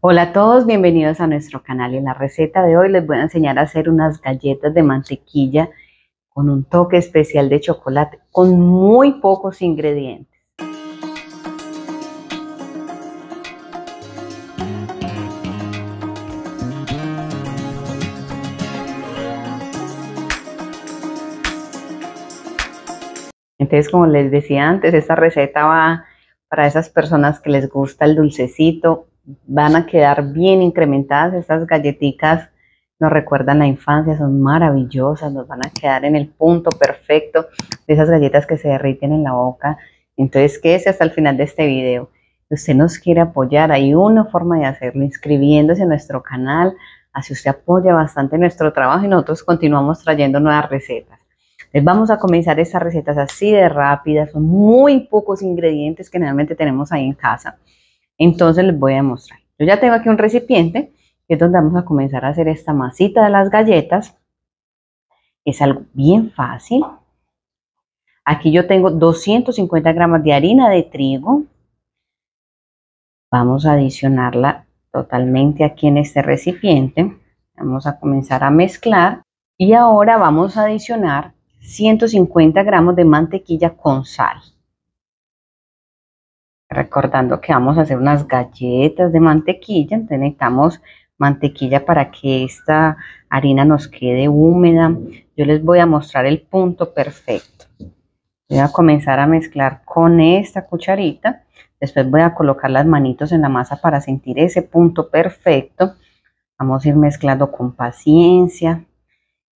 Hola a todos, bienvenidos a nuestro canal. En la receta de hoy les voy a enseñar a hacer unas galletas de mantequilla con un toque especial de chocolate, con muy pocos ingredientes. Entonces, como les decía antes, esta receta va para esas personas que les gusta el dulcecito van a quedar bien incrementadas estas galletitas. Nos recuerdan la infancia, son maravillosas, nos van a quedar en el punto perfecto de esas galletas que se derriten en la boca. Entonces quédese hasta el final de este video. Si usted nos quiere apoyar, hay una forma de hacerlo inscribiéndose en nuestro canal. Así usted apoya bastante nuestro trabajo y nosotros continuamos trayendo nuevas recetas. vamos a comenzar estas recetas así de rápidas, son muy pocos ingredientes que generalmente tenemos ahí en casa. Entonces les voy a mostrar. Yo ya tengo aquí un recipiente, que es donde vamos a comenzar a hacer esta masita de las galletas. Es algo bien fácil. Aquí yo tengo 250 gramos de harina de trigo. Vamos a adicionarla totalmente aquí en este recipiente. Vamos a comenzar a mezclar. Y ahora vamos a adicionar 150 gramos de mantequilla con sal recordando que vamos a hacer unas galletas de mantequilla, entonces necesitamos mantequilla para que esta harina nos quede húmeda. Yo les voy a mostrar el punto perfecto. Voy a comenzar a mezclar con esta cucharita. Después voy a colocar las manitos en la masa para sentir ese punto perfecto. Vamos a ir mezclando con paciencia.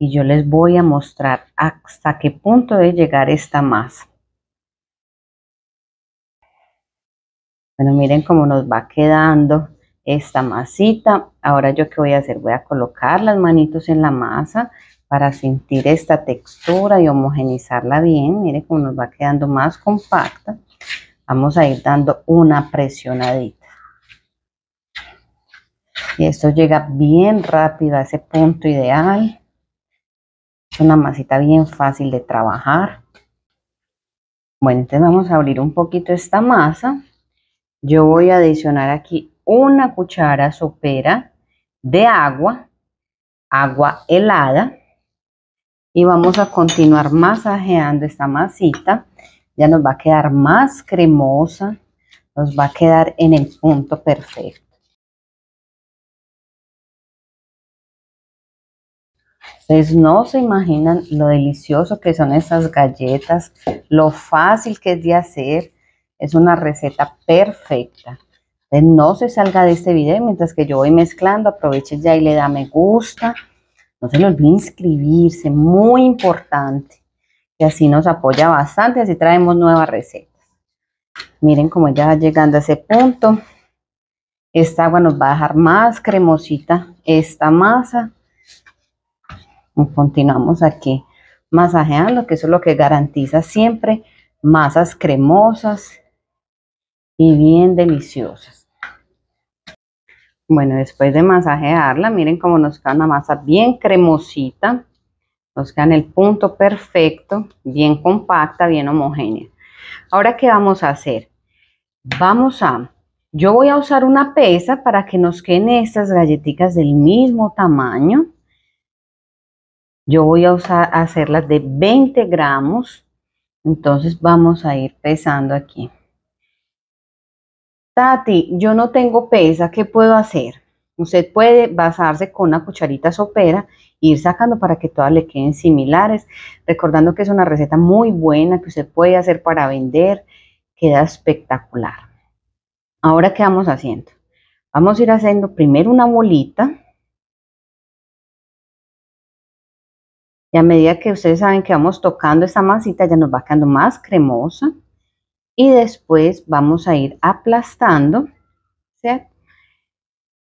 Y yo les voy a mostrar hasta qué punto debe llegar esta masa. Bueno, miren cómo nos va quedando esta masita. Ahora yo que voy a hacer, voy a colocar las manitos en la masa para sentir esta textura y homogenizarla bien. Miren cómo nos va quedando más compacta. Vamos a ir dando una presionadita. Y esto llega bien rápido a ese punto ideal. Es una masita bien fácil de trabajar. Bueno, entonces vamos a abrir un poquito esta masa yo voy a adicionar aquí una cuchara sopera de agua, agua helada. Y vamos a continuar masajeando esta masita. Ya nos va a quedar más cremosa, nos va a quedar en el punto perfecto. Ustedes no se imaginan lo delicioso que son estas galletas, lo fácil que es de hacer es una receta perfecta. no se salga de este video mientras que yo voy mezclando. Aproveche ya y le da me gusta. No se le olvide inscribirse, muy importante. Y así nos apoya bastante, así traemos nuevas recetas. Miren cómo ya va llegando a ese punto. Esta agua nos va a dejar más cremosita esta masa. continuamos aquí masajeando, que eso es lo que garantiza siempre masas cremosas y bien deliciosas. Bueno, después de masajearla, miren cómo nos queda una masa bien cremosita. Nos queda en el punto perfecto, bien compacta, bien homogénea. Ahora, ¿qué vamos a hacer? Vamos a... Yo voy a usar una pesa para que nos queden estas galletitas del mismo tamaño. Yo voy a, usar, hacerlas de 20 gramos. Entonces vamos a ir pesando aquí. Tati, yo no tengo pesa, ¿qué puedo hacer? Usted puede basarse con una cucharita sopera e ir sacando para que todas le queden similares, recordando que es una receta muy buena que usted puede hacer para vender, queda espectacular. Ahora, ¿qué vamos haciendo? Vamos a ir haciendo primero una bolita, y a medida que ustedes saben que vamos tocando esta masita, ya nos va quedando más cremosa y después vamos a ir aplastando,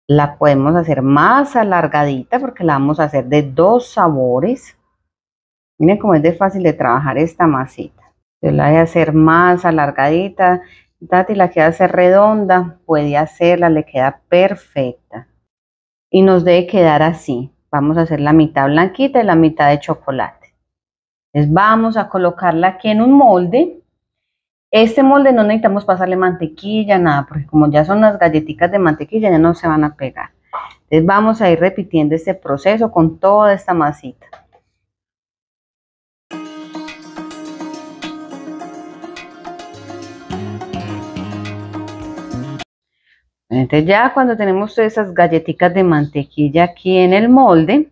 La podemos hacer más alargadita porque la vamos a hacer de dos sabores. Miren cómo es de fácil de trabajar esta masita. se la voy a hacer más alargadita. tati la queda hacer redonda, puede hacerla, le queda perfecta. Y nos debe quedar así. Vamos a hacer la mitad blanquita y la mitad de chocolate. Entonces vamos a colocarla aquí en un molde este molde no necesitamos pasarle mantequilla, nada, porque como ya son las galletitas de mantequilla, ya no se van a pegar. Entonces vamos a ir repitiendo este proceso con toda esta masita. Entonces ya cuando tenemos esas galletitas de mantequilla aquí en el molde,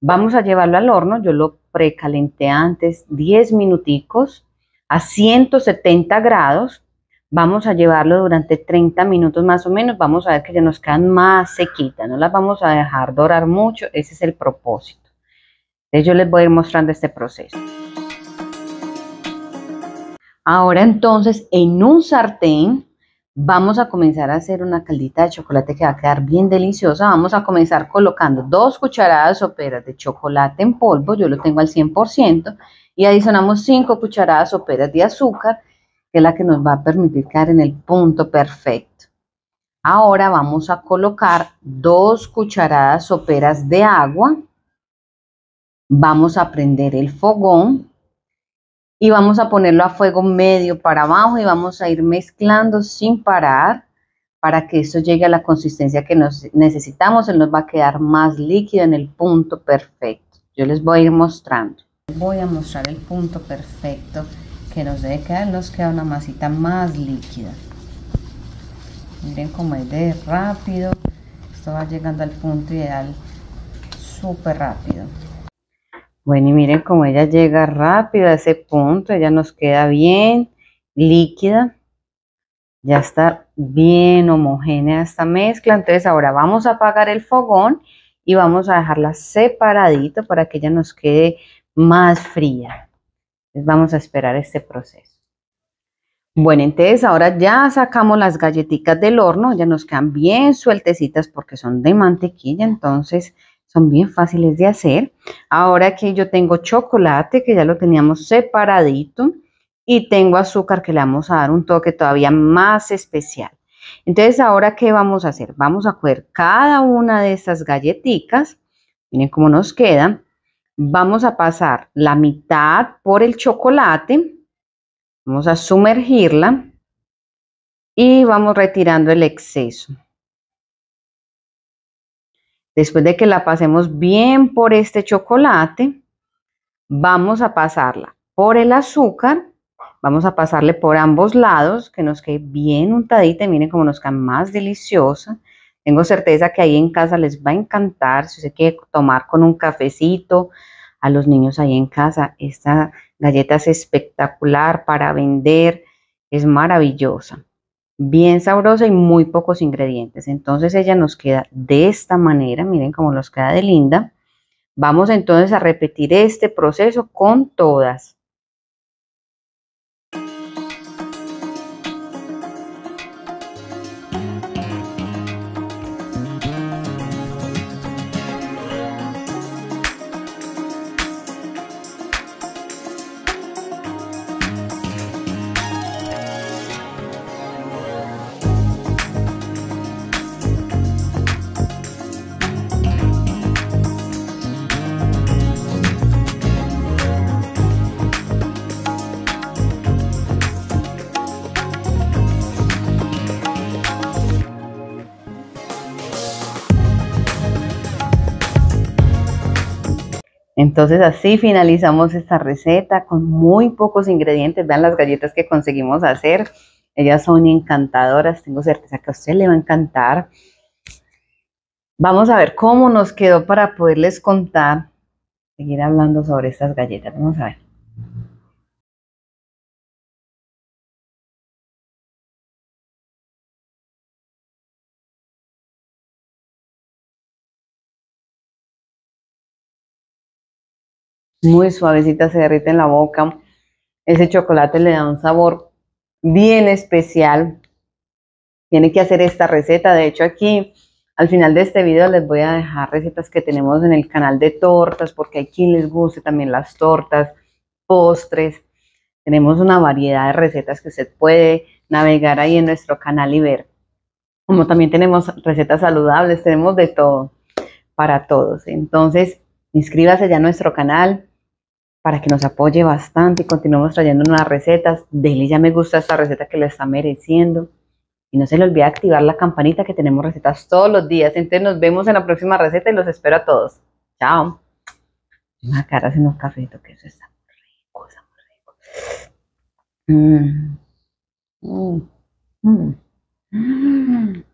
vamos a llevarlo al horno. Yo lo precalenté antes 10 minuticos a 170 grados. Vamos a llevarlo durante 30 minutos más o menos. Vamos a ver que ya nos quedan más sequitas. No las vamos a dejar dorar mucho. Ese es el propósito. Entonces yo les voy a ir mostrando este proceso. Ahora entonces en un sartén vamos a comenzar a hacer una caldita de chocolate que va a quedar bien deliciosa. Vamos a comenzar colocando dos cucharadas soperas de chocolate en polvo, yo lo tengo al 100%, y adicionamos 5 cucharadas soperas de azúcar, que es la que nos va a permitir caer en el punto perfecto. Ahora vamos a colocar 2 cucharadas soperas de agua, vamos a prender el fogón y vamos a ponerlo a fuego medio para abajo y vamos a ir mezclando sin parar para que esto llegue a la consistencia que nos necesitamos. Él nos va a quedar más líquido en el punto perfecto. Yo les voy a ir mostrando. Voy a mostrar el punto perfecto que nos debe quedar, nos queda una masita más líquida. Miren cómo es de rápido, esto va llegando al punto ideal súper rápido. Bueno, y miren cómo ella llega rápido a ese punto, ella nos queda bien líquida. Ya está bien homogénea esta mezcla, entonces ahora vamos a apagar el fogón y vamos a dejarla separadito para que ella nos quede más fría. Entonces vamos a esperar este proceso. Bueno, entonces ahora ya sacamos las galletitas del horno, ya nos quedan bien sueltecitas porque son de mantequilla, entonces son bien fáciles de hacer. Ahora que yo tengo chocolate que ya lo teníamos separadito y tengo azúcar que le vamos a dar un toque todavía más especial. Entonces ahora qué vamos a hacer? Vamos a coger cada una de estas galletitas, miren cómo nos quedan, vamos a pasar la mitad por el chocolate, vamos a sumergirla y vamos retirando el exceso. Después de que la pasemos bien por este chocolate, vamos a pasarla por el azúcar, vamos a pasarle por ambos lados, que nos quede bien untadita, y miren cómo nos queda más deliciosa. Tengo certeza que ahí en casa les va a encantar, si se quiere tomar con un cafecito a los niños ahí en casa, esta galleta es espectacular para vender, es maravillosa, bien sabrosa y muy pocos ingredientes. Entonces ella nos queda de esta manera, miren cómo nos queda de linda. Vamos entonces a repetir este proceso con todas. Entonces así finalizamos esta receta con muy pocos ingredientes. Vean las galletas que conseguimos hacer. Ellas son encantadoras. Tengo certeza que a usted le va a encantar. Vamos a ver cómo nos quedó para poderles contar, seguir hablando sobre estas galletas. Vamos a ver. muy suavecita, se derrite en la boca. Ese chocolate le da un sabor bien especial. Tiene que hacer esta receta. De hecho, aquí al final de este video les voy a dejar recetas que tenemos en el canal de tortas, porque aquí les guste también las tortas, postres. Tenemos una variedad de recetas que se puede navegar ahí en nuestro canal y ver. Como también tenemos recetas saludables, tenemos de todo para todos. Entonces, inscríbase ya a nuestro canal, para que nos apoye bastante y continuemos trayendo nuevas recetas. Dele ya me gusta esta receta que le está mereciendo. Y no se le olvide activar la campanita que tenemos recetas todos los días. Entonces nos vemos en la próxima receta y los espero a todos. Chao. Una cara un cafecito eso rico,